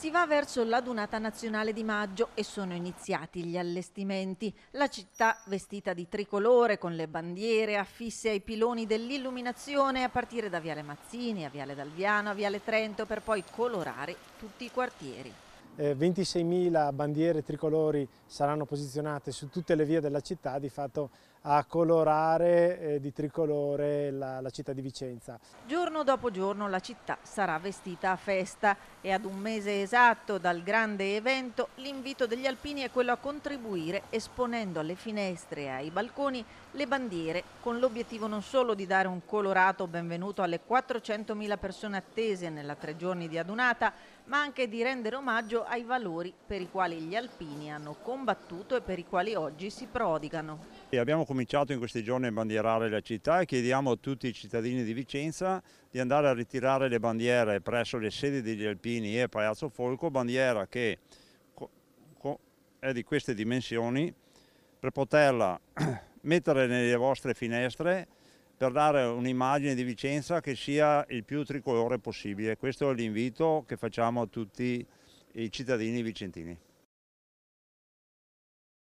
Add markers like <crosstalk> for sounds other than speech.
Si va verso la l'adunata nazionale di maggio e sono iniziati gli allestimenti. La città vestita di tricolore con le bandiere affisse ai piloni dell'illuminazione a partire da Viale Mazzini, a Viale Dalviano, a Viale Trento per poi colorare tutti i quartieri. 26.000 eh, bandiere tricolori saranno posizionate su tutte le vie della città, di fatto a colorare eh, di tricolore la, la città di Vicenza. Giorno dopo giorno la città sarà vestita a festa e ad un mese esatto dal grande evento l'invito degli alpini è quello a contribuire esponendo alle finestre e ai balconi le bandiere con l'obiettivo non solo di dare un colorato benvenuto alle 400.000 persone attese nella tre giorni di adunata ma anche di rendere omaggio ai valori per i quali gli alpini hanno combattuto e per i quali oggi si prodigano. E abbiamo cominciato in questi giorni a bandierare la città e chiediamo a tutti i cittadini di Vicenza di andare a ritirare le bandiere presso le sedi degli alpini e Palazzo Folco, bandiera che è di queste dimensioni, per poterla <clears throat> mettere nelle vostre finestre per dare un'immagine di Vicenza che sia il più tricolore possibile. Questo è l'invito che facciamo a tutti i cittadini vicentini.